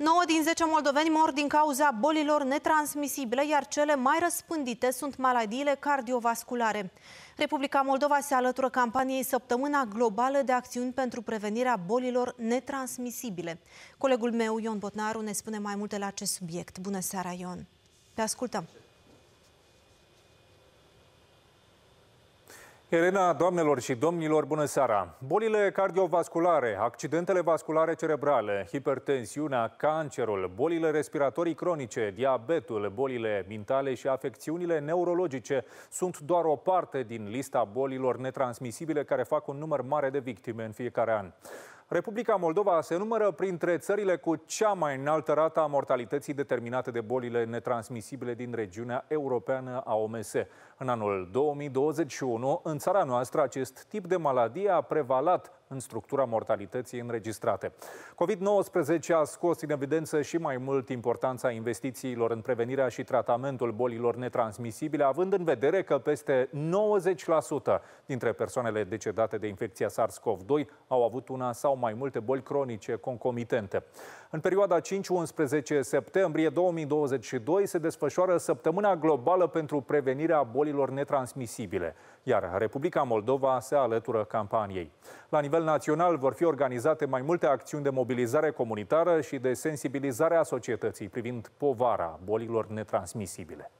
9 din 10 moldoveni mor din cauza bolilor netransmisibile, iar cele mai răspândite sunt maladiile cardiovasculare. Republica Moldova se alătură campaniei Săptămâna Globală de Acțiuni pentru Prevenirea Bolilor Netransmisibile. Colegul meu, Ion Botnaru, ne spune mai multe la acest subiect. Bună seara, Ion! Te ascultăm! Elena, doamnelor și domnilor, bună seara! Bolile cardiovasculare, accidentele vasculare cerebrale, hipertensiunea, cancerul, bolile respiratorii cronice, diabetul, bolile mentale și afecțiunile neurologice sunt doar o parte din lista bolilor netransmisibile care fac un număr mare de victime în fiecare an. Republica Moldova se numără printre țările cu cea mai înaltă rată a mortalității determinate de bolile netransmisibile din regiunea europeană a OMS. În anul 2021, în țara noastră, acest tip de maladie a prevalat în structura mortalității înregistrate. COVID-19 a scos în evidență și mai mult importanța investițiilor în prevenirea și tratamentul bolilor netransmisibile, având în vedere că peste 90% dintre persoanele decedate de infecția SARS-CoV-2 au avut una sau mai multe boli cronice concomitente. În perioada 5-11 septembrie 2022 se desfășoară Săptămâna Globală pentru Prevenirea Bolilor Netransmisibile, iar Republica Moldova se alătură campaniei. La nivel național vor fi organizate mai multe acțiuni de mobilizare comunitară și de sensibilizare a societății privind povara bolilor netransmisibile.